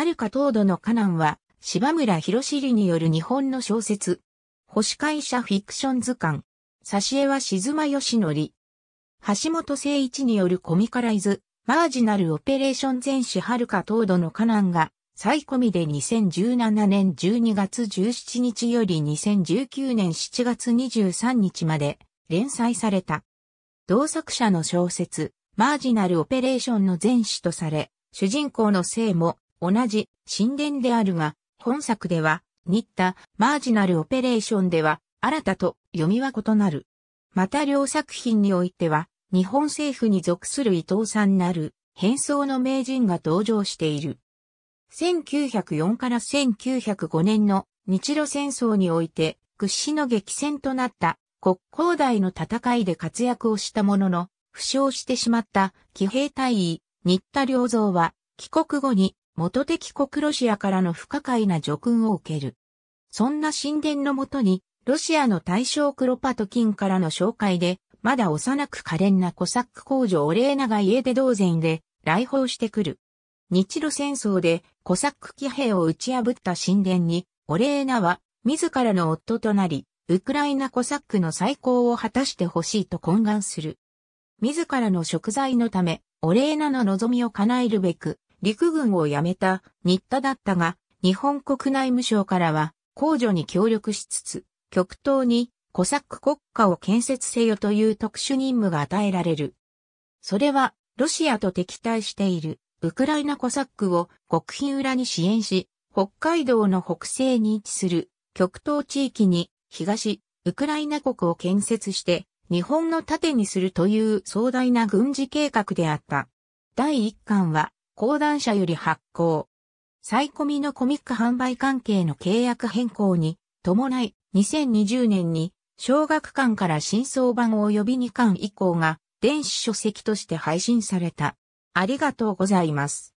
遥か東土のカナンは、柴村博士による日本の小説。星会社フィクション図鑑。挿絵は静間義則。橋本誠一によるコミカライズ、マージナルオペレーション全史遥か東土のカナンが、再コミで2017年12月17日より2019年7月23日まで連載された。同作者の小説、マージナルオペレーションの前史とされ、主人公の生も、同じ神殿であるが、本作では、ニッタ、マージナルオペレーションでは、新たと読みは異なる。また両作品においては、日本政府に属する伊藤さんなる、変装の名人が登場している。1904から1905年の日露戦争において屈指の激戦となった国交大の戦いで活躍をしたものの、負傷してしまった騎兵隊員、新田良造は帰国後に元的国ロシアからの不可解な叙勲を受ける。そんな神殿のもとに、ロシアの大将クロパトキンからの紹介で、まだ幼く可憐なコサック工女オレーナが家出同然で来訪してくる。日露戦争でコサック騎兵を打ち破った神殿に、オレーナは自らの夫となり、ウクライナコサックの再興を果たしてほしいと懇願する。自らの食材のため、オレーナの望みを叶えるべく、陸軍を辞めた新田だったが、日本国内務省からは、公助に協力しつつ、極東にコサック国家を建設せよという特殊任務が与えられる。それは、ロシアと敵対しているウクライナコサックを国賓裏に支援し、北海道の北西に位置する極東地域に東ウクライナ国を建設して日本の盾にするという壮大な軍事計画であった。第1巻は講談社より発行。イコミのコミック販売関係の契約変更に伴い2020年に小学館から新装版及び2巻以降が電子書籍として配信された。ありがとうございます。